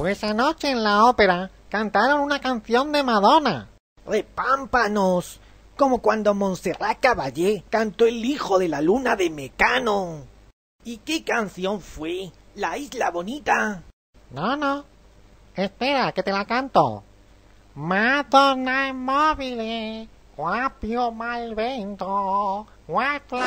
Pues anoche en la ópera cantaron una canción de Madonna. ¡Repámpanos! Como cuando Montserrat Caballé cantó El hijo de la luna de Mecano. ¿Y qué canción fue? ¿La isla bonita? No, no. Espera, que te la canto. Madonna móvil, guapio malvento, guapla...